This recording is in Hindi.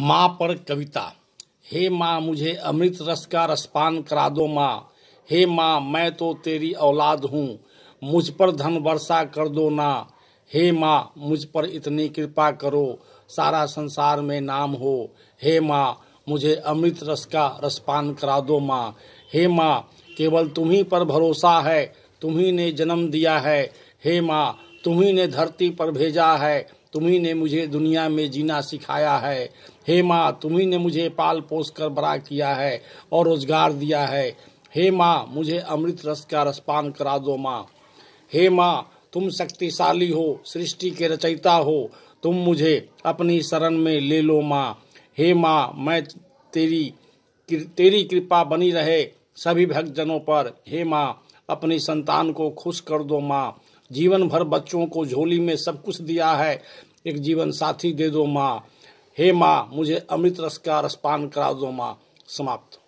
माँ पर कविता हे माँ मुझे अमृत रस का रसपान करा दो माँ हे माँ मैं तो तेरी औलाद हूँ मुझ पर धन वर्षा कर दो ना हे माँ मुझ पर इतनी कृपा करो सारा संसार में नाम हो हे माँ मुझे अमृत रस का रसपान करा दो माँ हे माँ केवल तुम्ही पर भरोसा है तुम्ही ने जन्म दिया है हे माँ तुम्ही ने धरती पर भेजा है तुम्ही ने मुझे दुनिया में जीना सिखाया है हे माँ तुम्ही ने मुझे पाल पोस कर बड़ा किया है और रोजगार दिया है हे माँ मुझे अमृत रस का रसपान करा दो माँ हे माँ तुम शक्तिशाली हो सृष्टि के रचयिता हो तुम मुझे अपनी शरण में ले लो माँ हे माँ मैं तेरी तेरी कृपा बनी रहे सभी भक्तजनों पर हे माँ अपनी संतान को खुश कर दो माँ जीवन भर बच्चों को झोली में सब कुछ दिया है एक जीवन साथी दे दो माँ हे माँ मुझे अमृत रस का रसपान करा दो माँ समाप्त